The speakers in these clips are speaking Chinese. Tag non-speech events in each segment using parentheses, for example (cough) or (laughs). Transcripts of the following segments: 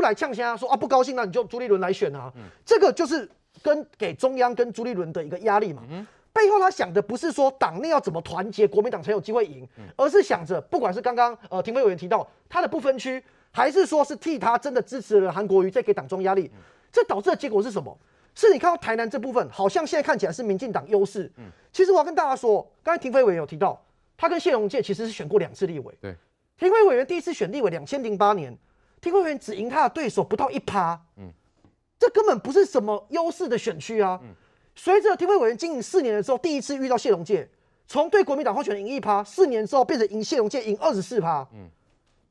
来呛声啊！说啊不高兴，那你就朱立伦来选啊！这个就是跟给中央跟朱立伦的一个压力嘛。背后他想的不是说党内要怎么团结国民党才有机会赢，而是想着不管是刚刚呃，庭委委员提到他的不分区，还是说是替他真的支持了韩国瑜，再给党中压力。这导致的结果是什么？是你看到台南这部分好像现在看起来是民进党优势。其实我要跟大家说，刚才庭会委员有提到，他跟谢龙介其实是选过两次立委。对，听会委员第一次选立委两千零八年。听会委员只赢他的对手不到一趴，嗯，这根本不是什么优势的选区啊。随着听会委员经营四年的时候，第一次遇到谢龙介，从对国民党候选人赢一趴，四年之后变成赢谢龙介赢二十四趴，嗯，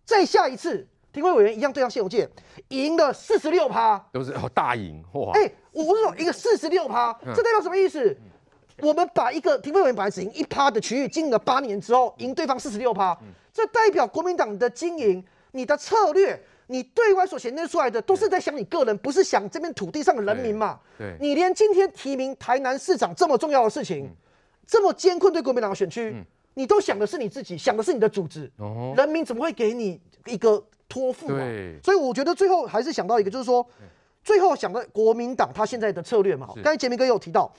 再下一次听会委员一样对上谢龙介，赢了四十六趴，都是哦大赢，哇！哎，我是说一个四十六趴，这代表什么意思？我们把一个听会委员本来只赢一趴的区域经营了八年之后，赢对方四十六趴，这代表国民党的经营，你的策略。你对外所衔接出来的都是在想你个人，不是想这片土地上的人民嘛？对。你连今天提名台南市长这么重要的事情，这么艰困对国民党的选区，你都想的是你自己，想的是你的组织。哦。人民怎么会给你一个托付？所以我觉得最后还是想到一个，就是说，最后想到国民党他现在的策略嘛。刚才杰明哥有提到，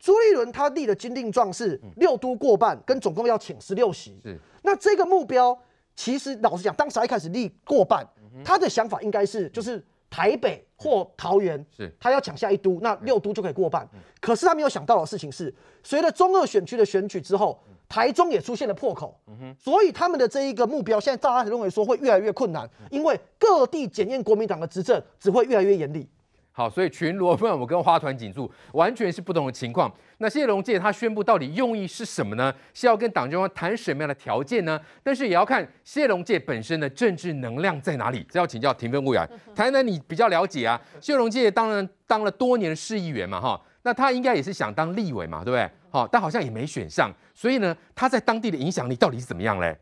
朱立伦他立的金令状是六都过半，跟总共要请十六席。那这个目标，其实老实讲，当时一开始立过半。他的想法应该是，就是台北或桃园，是他要抢下一都，那六都就可以过半。可是他没有想到的事情是，随着中二选区的选举之后，台中也出现了破口，所以他们的这一个目标，现在大家认为说会越来越困难，因为各地检验国民党的执政只会越来越严厉。好，所以群罗无我跟花团锦簇完全是不同的情况。那谢龙介他宣布到底用意是什么呢？是要跟党中央谈什么样的条件呢？但是也要看谢龙介本身的政治能量在哪里。这要请教庭分委员，(laughs) 台南你比较了解啊。谢龙介当然当了多年的市议员嘛，哈，那他应该也是想当立委嘛，对不对？好，但好像也没选上，所以呢，他在当地的影响力到底是怎么样嘞？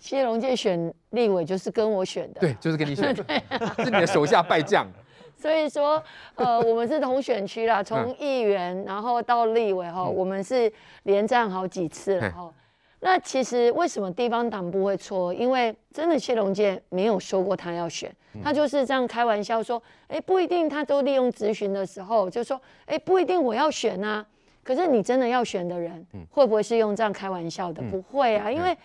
谢龙介选立委就是跟我选的，对，就是跟你选的，(laughs) 是你的手下败将。所以说，呃，我们是同选区啦，从议员然后到立委哈，我们是连战好几次了哈。那其实为什么地方党不会错？因为真的谢龙健没有说过他要选，他就是这样开玩笑说，哎，不一定，他都利用咨询的时候就说，哎，不一定我要选啊。可是你真的要选的人，会不会是用这样开玩笑的？不会啊，因为，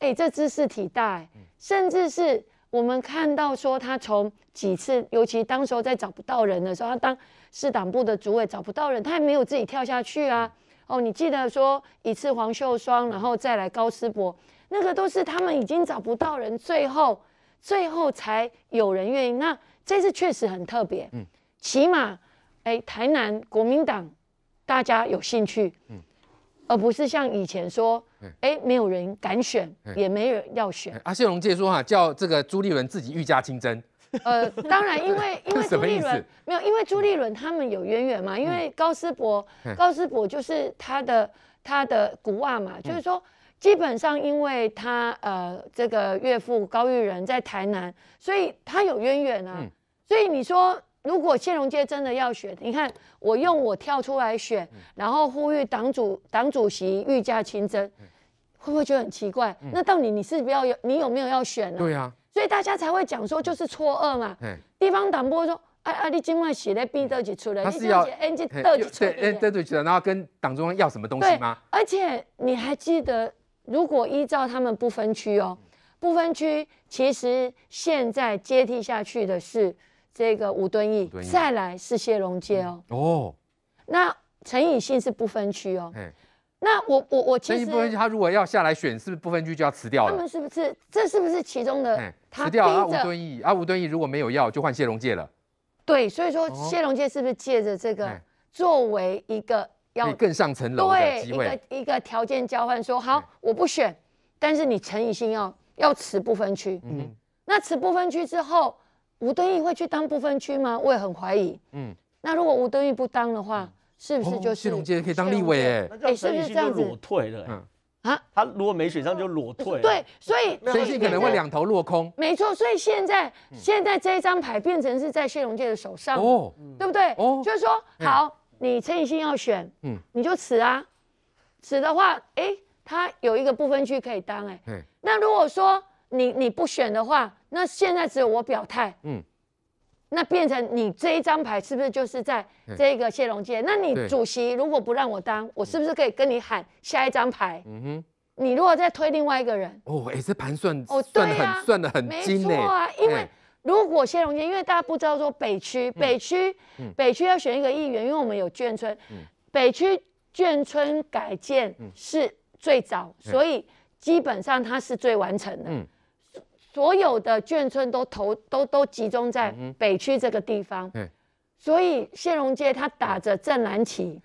哎，这知识替代，甚至是。我们看到说，他从几次，尤其当时候在找不到人的时候，他当市党部的主委找不到人，他也没有自己跳下去啊。哦，你记得说一次黄秀双，然后再来高诗博，那个都是他们已经找不到人，最后最后才有人愿意。那这次确实很特别，嗯，起码，哎，台南国民党大家有兴趣，嗯，而不是像以前说。哎，没有人敢选，也没人要选。阿谢龙介说哈，叫这个朱立伦自己御驾亲征。呃，当然，因为 (laughs) 因为朱立伦没有，因为朱立伦他们有渊源嘛，因为高斯博，高斯博就是他的他的古阿嘛，就是说，基本上因为他呃这个岳父高玉仁在台南，所以他有渊源啊，所以你说。如果谢荣街真的要选，你看我用我跳出来选，然后呼吁党主党主席御驾亲征，会不会觉得很奇怪？那到底你是不要有，你有没有要选？呢、对啊，所以大家才会讲说就是错愕嘛。地方党部说：“哎，阿你今晚写的 B 都几出来。”他是要 NG 特对 NG 特举出来，然后跟党中央要什么东西吗？而且你还记得，如果依照他们不分区哦，不分区，其实现在接替下去的是。这个吴敦义，再来是谢龙介哦。哦，那陈以信是不分区哦。那我我我其实他如果要下来选，是不是不分区就要辞掉了？他们是不是？这是不是其中的？哎，辞掉啊！吴敦义啊，吴敦义如果没有要，就换谢龙介了。对，所以说谢龙介是不是借着这个作为一个要更上层楼的一个一个条件交换，说好我不选，但是你陈以信要要辞不分区。嗯，那辞不分区之后。吴敦义会去当不分区吗？我也很怀疑。嗯，那如果吴敦义不当的话，是不是就是谢龙介可以当立委？哎，是不是这样子？就裸退了。嗯，啊，他如果没选上就裸退。对，所以所以可能会两头落空。没错，所以现在现在这一张牌变成是在谢龙介的手上，哦，对不对？哦，就是说，好，你陈以信要选，嗯，你就辞啊，辞的话，哎，他有一个部分区可以当，哎，那如果说。你你不选的话，那现在只有我表态。嗯，那变成你这一张牌是不是就是在这个谢龙界？那你主席如果不让我当，我是不是可以跟你喊下一张牌？嗯哼。你如果再推另外一个人，哦，哎，这盘算哦，算很算的很精诶。没错啊，因为如果谢龙健，因为大家不知道说北区，北区，北区要选一个议员，因为我们有眷村，北区眷村改建是最早，所以基本上它是最完成的。嗯。所有的眷村都投都都集中在北区这个地方，所以谢荣街他打着正蓝旗，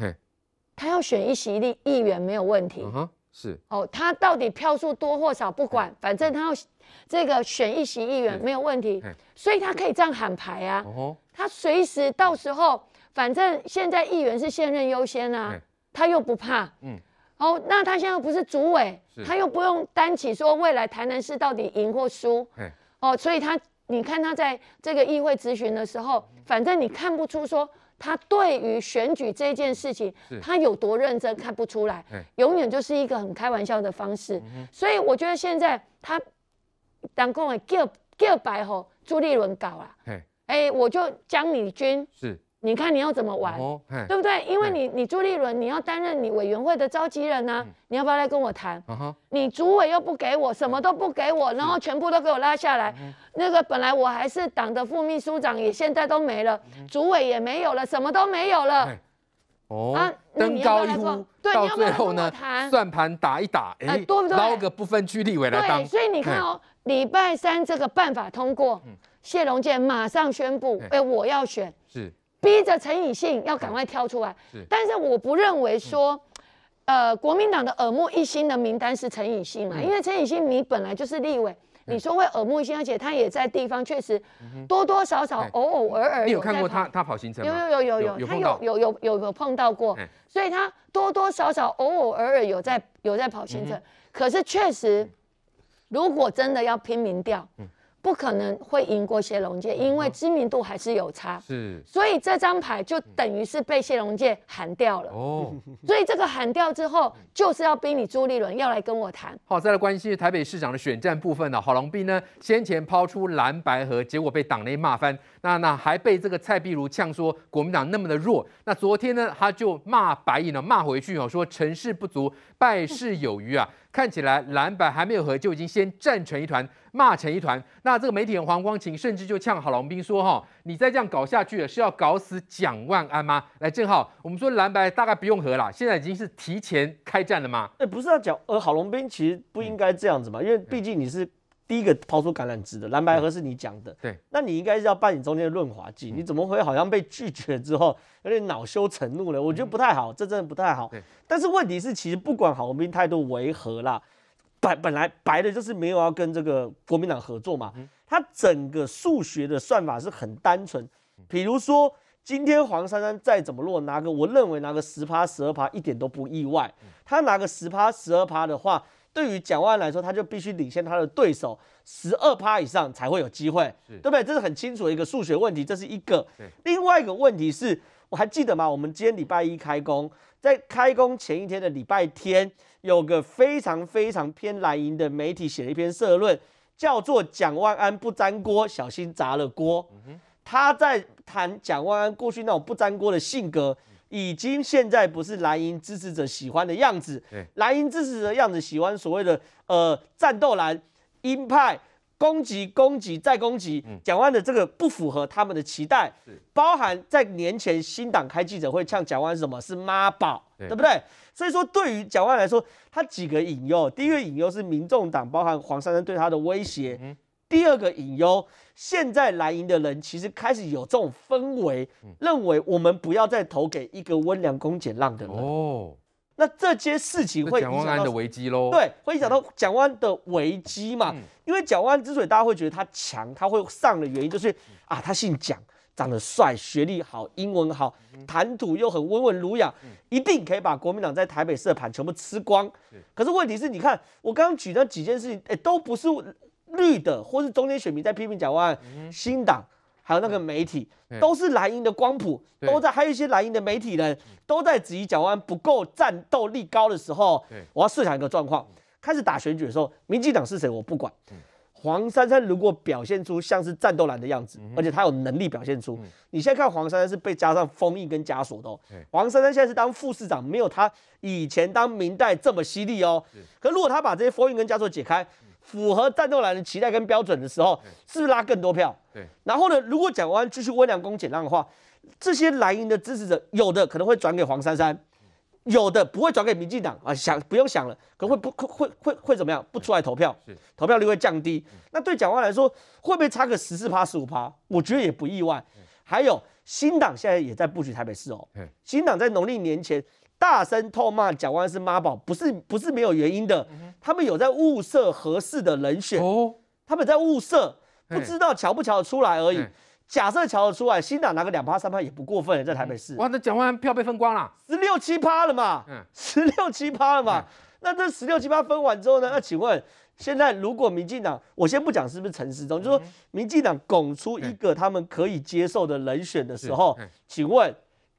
他要选一席立议员没有问题。是哦，他到底票数多或少不管，反正他要这个选一席议员没有问题，所以他可以这样喊牌啊。他随时到时候，反正现在议员是现任优先啊，他又不怕。哦，那他现在不是主委，他又不用担起说未来台南市到底赢或输，哦，所以他，你看他在这个议会咨询的时候，反正你看不出说他对于选举这件事情他有多认真，看不出来，永远就是一个很开玩笑的方式。所以我觉得现在他党工委叫叫白吼朱立伦搞了，哎，我就江你军是。你看你要怎么玩，对不对？因为你你朱立伦，你要担任你委员会的召集人呢，你要不要来跟我谈？你主委又不给我，什么都不给我，然后全部都给我拉下来。那个本来我还是党的副秘书长，也现在都没了，主委也没有了，什么都没有了。哦，登高一呼，到最后呢，算盘打一打，哎，多不多？捞个不分区立委来当。所以你看哦，礼拜三这个办法通过，谢龙健马上宣布，哎，我要选。是。逼着陈以信要赶快跳出来，但是我不认为说，呃，国民党的耳目一新的名单是陈以信嘛？因为陈以信你本来就是立委，你说会耳目一新，而且他也在地方确实多多少少、偶偶尔尔。你有看过他他跑行程吗？有有有有有，他有有有有有碰到过，所以他多多少少、偶偶尔尔有在有在跑行程，可是确实，如果真的要拼民调，不可能会赢过谢龙介，因为知名度还是有差，是，所以这张牌就等于是被谢龙介喊掉了。哦，(laughs) 所以这个喊掉之后，就是要逼你朱立伦要来跟我谈。好，再来关心台北市长的选战部分呢，郝龙斌呢先前抛出蓝白河，结果被党内骂翻，那那还被这个蔡碧如呛说国民党那么的弱，那昨天呢他就骂白银了，骂回去哦，说成事不足，败事有余啊。看起来蓝白还没有和就已经先战成一团，骂成一团。那这个媒体人黄光琴甚至就呛郝龙斌说：“哈，你再这样搞下去了，是要搞死蒋万安吗？”来，正好我们说蓝白大概不用和了，现在已经是提前开战了吗？哎，不是要讲，呃，郝龙斌其实不应该这样子嘛，因为毕竟你是。第一个抛出橄榄枝的蓝白合是你讲的，对，那你应该是要扮演中间的润滑剂，你怎么会好像被拒绝之后有点恼羞成怒了？我觉得不太好，这真的不太好。但是问题是，其实不管郝文斌态度违和啦，白本来白的就是没有要跟这个国民党合作嘛，他整个数学的算法是很单纯，比如说今天黄珊珊再怎么落，拿个我认为拿个十趴十二趴一点都不意外，他拿个十趴十二趴的话。对于蒋万安来说，他就必须领先他的对手十二趴以上，才会有机会，对不对？这是很清楚的一个数学问题。这是一个。另外一个问题是，我还记得吗？我们今天礼拜一开工，在开工前一天的礼拜天，有个非常非常偏蓝营的媒体写了一篇社论，叫做“蒋万安不沾锅，小心砸了锅”。他在谈蒋万安过去那种不沾锅的性格。已经现在不是蓝营支持者喜欢的样子，蓝营支持者的样子喜欢所谓的呃战斗蓝鹰派攻击攻击再攻击，蒋万的这个不符合他们的期待，包含在年前新党开记者会呛蒋万什么是妈宝，对不对？所以说对于蒋万来说，他几个引诱，第一个引诱是民众党包含黄珊珊对他的威胁。第二个隐忧，现在蓝营的人其实开始有这种氛围，认为我们不要再投给一个温良恭俭让的人哦。那这些事情会影响到安的危机喽？对，会影响到蒋安的危机嘛？因为蒋安之所以大家会觉得他强，他会上的原因就是啊，他姓蒋，长得帅，学历好，英文好，谈吐又很温文儒雅，一定可以把国民党在台北市盘全部吃光。可是问题是你看我刚刚举那几件事情，哎，都不是。绿的或是中间选民在批评蒋万新党，还有那个媒体都是蓝营的光谱，都在，还有一些蓝营的媒体人都在质疑蒋万不够战斗力高的时候，我要设想一个状况，开始打选举的时候，民进党是谁我不管，黄珊珊如果表现出像是战斗蓝的样子，而且他有能力表现出，你现在看黄珊珊是被加上封印跟枷锁的哦，黄珊珊现在是当副市长，没有他以前当明代这么犀利哦，可如果他把这些封印跟枷锁解开。符合战斗蓝的期待跟标准的时候，是不是拉更多票？对。然后呢，如果蒋万继续温良恭俭让的话，这些蓝营的支持者，有的可能会转给黄珊珊，有的不会转给民进党啊。想不用想了，可会不会会会会怎么样？不出来投票，投票率会降低。那对蒋万来说，会不会差个十四趴十五趴？我觉得也不意外。还有新党现在也在布局台北市哦。新党在农历年前大声痛骂蒋万是妈宝，不是不是没有原因的。他们有在物色合适的人选，他们在物色，不知道瞧不瞧得出来而已。假设瞧得出来，新党拿个两趴三趴也不过分，在台北市。哇，那蒋万票被分光了，十六七趴了嘛，嗯，十六七趴了嘛。那这十六七八分完之后呢？那请问现在如果民进党，我先不讲是不是陈时中，就说民进党拱出一个他们可以接受的人选的时候，请问？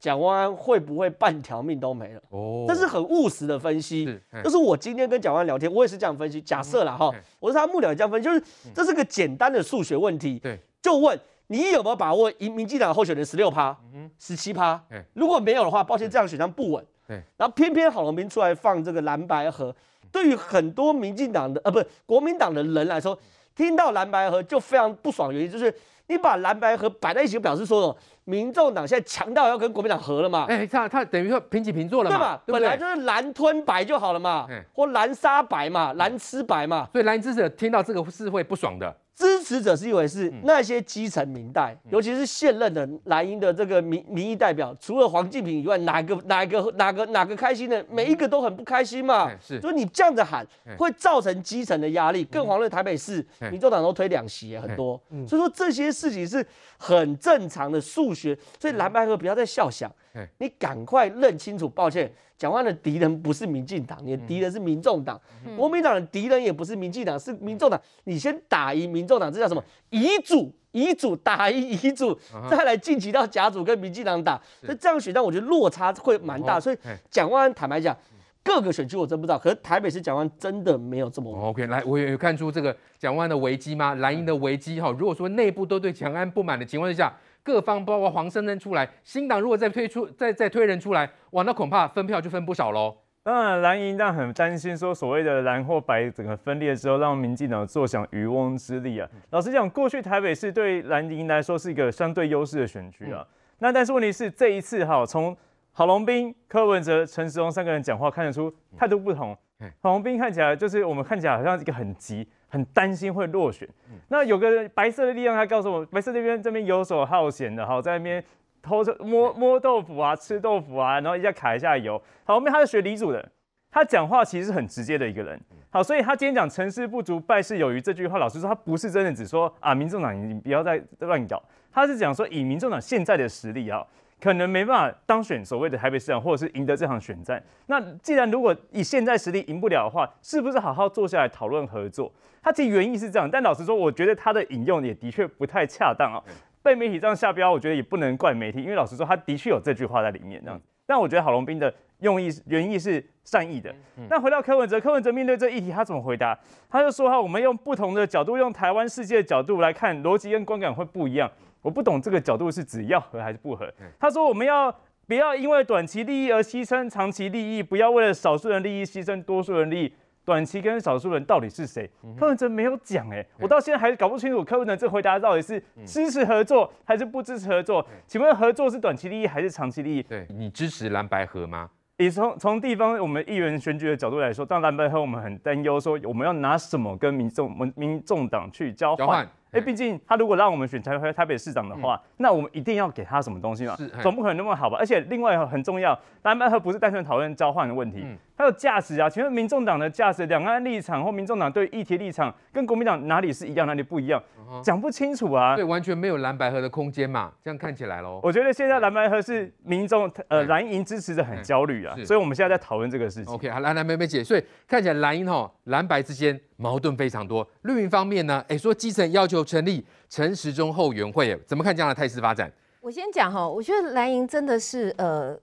蒋万安会不会半条命都没了？哦，这是很务实的分析。是，就是我今天跟蒋万安聊天，我也是这样分析。假设了哈，我是他幕僚，这样分析就是这是个简单的数学问题。对，就问你有没有把握赢民进党候选人十六趴，十七趴。如果没有的话，抱歉，这样选项不稳。对，然后偏偏郝龙斌出来放这个蓝白河，对于很多民进党的呃，不是国民党的人来说。听到蓝白合就非常不爽，原因就是你把蓝白合摆在一起，表示说哦，民众党现在强到要跟国民党合了嘛？哎，他他等于说平起平坐了嘛？对嘛？本来就是蓝吞白就好了嘛，或蓝杀白嘛，蓝吃白嘛。所以蓝支持听到这个是会不爽的。支持者是一回事，那些基层民代，尤其是现任的蓝营的这个民民意代表，除了黄敬平以外，哪个哪个哪个哪个开心的，每一个都很不开心嘛。是，所以你这样子喊会造成基层的压力，更遑论台北市，民众党都推两席，很多。所以说这些事情是很正常的数学，所以蓝白核不要再笑想。你赶快认清楚，抱歉，蒋万的敌人不是民进党，你的敌人是民众党，国民党的敌人也不是民进党，是民众党。你先打赢民众党，这叫什么？遗嘱，遗嘱打赢遗嘱，再来晋级到甲组跟民进党打，那这样选战我觉得落差会蛮大。所以蒋万坦白讲，各个选区我真不知道，可台北市蒋万真的没有这么。OK，来，我有看出这个蒋万的危机吗？蓝营的危机哈？如果说内部都对蒋安不满的情况之下。各方包括黄生珍出来，新党如果再推出再再推人出来，哇，那恐怕分票就分不少喽。当然，蓝营当然很担心说所谓的蓝或白整个分裂之后，让民进党坐享渔翁之利啊。老实讲，过去台北市对蓝营来说是一个相对优势的选区啊。那但是问题是这一次哈，从郝龙斌、柯文哲、陈时中三个人讲话看得出态度不同。郝龙斌看起来就是我们看起来好像一个很急。很担心会落选。那有个白色的力量，他告诉我，白色这边这边游手好闲的，哈，在那边偷着摸摸豆腐啊，吃豆腐啊，然后一下卡一下油。好，后面他是学李主的，他讲话其实是很直接的一个人。好，所以他今天讲成事不足败事有余这句话，老实说他不是真的只说啊，民众党你不要再乱搞，他是讲说以民众党现在的实力啊。可能没办法当选所谓的台北市长，或者是赢得这场选战。那既然如果以现在实力赢不了的话，是不是好好坐下来讨论合作？他其实原意是这样，但老实说，我觉得他的引用也的确不太恰当啊。被媒体这样下标，我觉得也不能怪媒体，因为老实说，他的确有这句话在里面。这样，但我觉得郝龙斌的用意原意是善意的。那回到柯文哲，柯文哲面对这议题，他怎么回答？他就说哈，我们用不同的角度，用台湾世界的角度来看，逻辑跟观感会不一样。我不懂这个角度是指要合还是不合。他说我们要不要因为短期利益而牺牲长期利益？不要为了少数人利益牺牲多数人利益？短期跟少数人到底是谁？柯文哲没有讲哎，我到现在还是搞不清楚柯文哲这回答到底是支持合作还是不支持合作？请问合作是短期利益还是长期利益？对你支持蓝白合吗？你从从地方我们议员选举的角度来说，当蓝白合，我们很担忧说我们要拿什么跟民众民民众党去交换？哎，毕竟他如果让我们选台北台北市长的话，那我们一定要给他什么东西嘛？总不可能那么好吧？而且另外很重要，丹麦克不是单纯讨论交换的问题。还有驾驶啊？请问民众党的驾驶两岸立场，或民众党对议题立场，跟国民党哪里是一样，哪里不一样？讲不清楚啊！对，完全没有蓝白河的空间嘛，这样看起来喽。我觉得现在蓝白河是民众呃蓝营支持者很焦虑啊，所以我们现在在讨论这个事情。OK，好，来来梅梅姐，所以看起来蓝营哈蓝白之间矛盾非常多。绿营方面呢，哎说基层要求成立陈时中后援会，怎么看这样的态势发展？我先讲哈，我觉得蓝营真的是呃。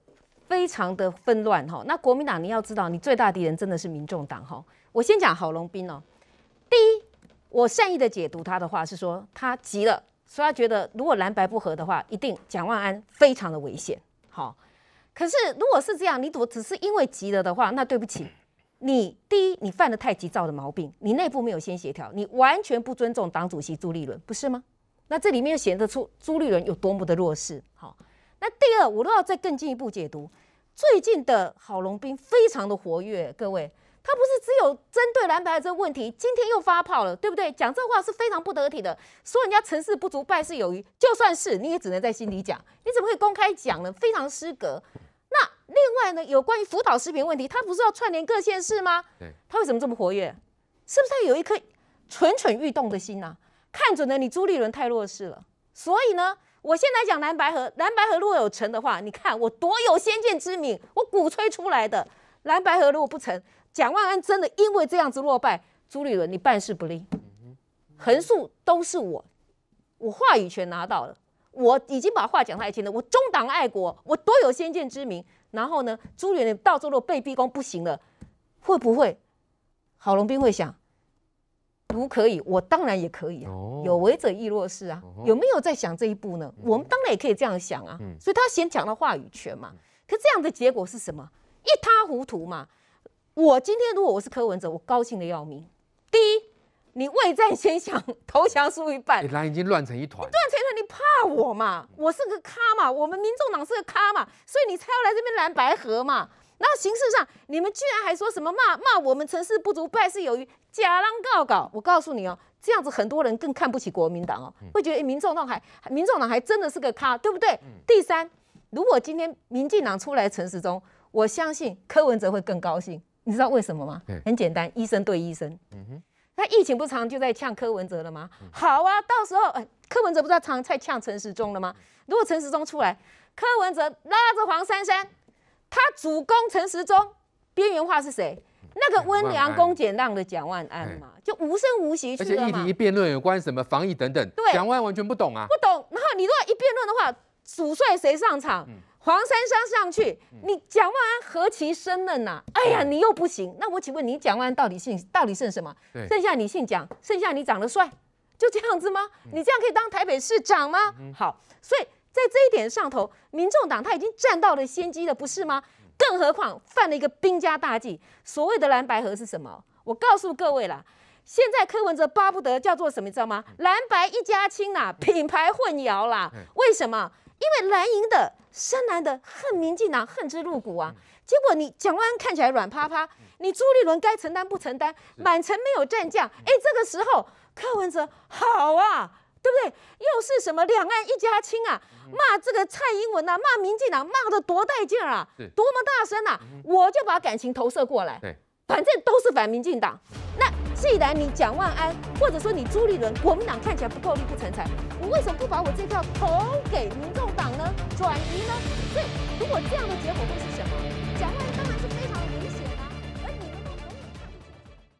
非常的纷乱哈，那国民党你要知道，你最大敌人真的是民众党哈。我先讲郝龙斌哦，第一，我善意的解读他的话是说他急了，所以他觉得如果蓝白不合的话，一定蒋万安非常的危险。好，可是如果是这样，你只只是因为急了的话，那对不起，你第一你犯了太急躁的毛病，你内部没有先协调，你完全不尊重党主席朱立伦，不是吗？那这里面又显得出朱立伦有多么的弱势。好，那第二，我都要再更进一步解读。最近的郝龙斌非常的活跃，各位，他不是只有针对蓝白的这个问题，今天又发炮了，对不对？讲这话是非常不得体的，说人家成事不足败事有余，就算是你也只能在心里讲，你怎么会公开讲呢？非常失格。那另外呢，有关于辅导视频问题，他不是要串联各县市吗？对，他为什么这么活跃？是不是有一颗蠢蠢欲动的心呢？看准了你朱立伦太弱势了，所以呢？我现在讲蓝白河，蓝白河如果有成的话，你看我多有先见之明，我鼓吹出来的蓝白河如果不成，蒋万安真的因为这样子落败，朱立伦你办事不利，横竖都是我，我话语权拿到了，我已经把话讲太清了，我中党爱国，我多有先见之明，然后呢，朱立伦到最后被逼宫不行了，会不会郝龙斌会想？如可以，我当然也可以啊。有为者亦若是啊。有没有在想这一步呢？我们当然也可以这样想啊。所以他先讲到话语权嘛。可这样的结果是什么？一塌糊涂嘛。我今天如果我是柯文哲，我高兴的要命。第一，你未战先降，投降输一半。蓝已经乱成一团，乱成一团，你怕我嘛？我是个咖嘛？我们民众党是个咖嘛？所以你才要来这边蓝白合嘛？然后形式上，你们居然还说什么骂骂我们成事不足败事有余，假嚷告搞。我告诉你哦，这样子很多人更看不起国民党哦，会觉得民众党还民众党还真的是个咖，对不对？第三，如果今天民进党出来陈时中，我相信柯文哲会更高兴。你知道为什么吗？很简单，医生对医生。嗯哼，那疫情不长就在呛柯文哲了吗？好啊，到时候哎，柯文哲不是常长在呛陈时中了吗？如果陈时中出来，柯文哲拉着黄珊珊。他主攻陈时中，边缘化是谁？那个温良恭俭让的蒋万安嘛，就无声无息去了嘛。而且议题一辩论有关什么防疫等等，蒋万安完全不懂啊。不懂。然后你如果一辩论的话，主帅谁上场？黄珊珊上去，你蒋万安何其生嫩呐？哎呀，你又不行。那我请问你，蒋万安到底姓？到底姓什么？剩下你姓蒋，剩下你长得帅，就这样子吗？你这样可以当台北市长吗？好，所以。在这一点上头，民众党他已经占到了先机了，不是吗？更何况犯了一个兵家大忌。所谓的蓝白合是什么？我告诉各位了，现在柯文哲巴不得叫做什么？你知道吗？蓝白一家亲啦，品牌混淆啦。为什么？因为蓝营的、深蓝的恨民进党恨之入骨啊。结果你蒋万安看起来软趴趴，你朱立伦该承担不承担？满城没有战将。哎，这个时候柯文哲好啊。对不对？又是什么两岸一家亲啊？骂这个蔡英文啊，骂民进党，骂的多带劲儿啊！对，多么大声呐！我就把感情投射过来。对，反正都是反民进党。那既然你蒋万安，或者说你朱立伦，国民党看起来不够力、不成才，我为什么不把我这票投给民众党呢？转移呢？所以，如果这样的结果会是什么？蒋万安。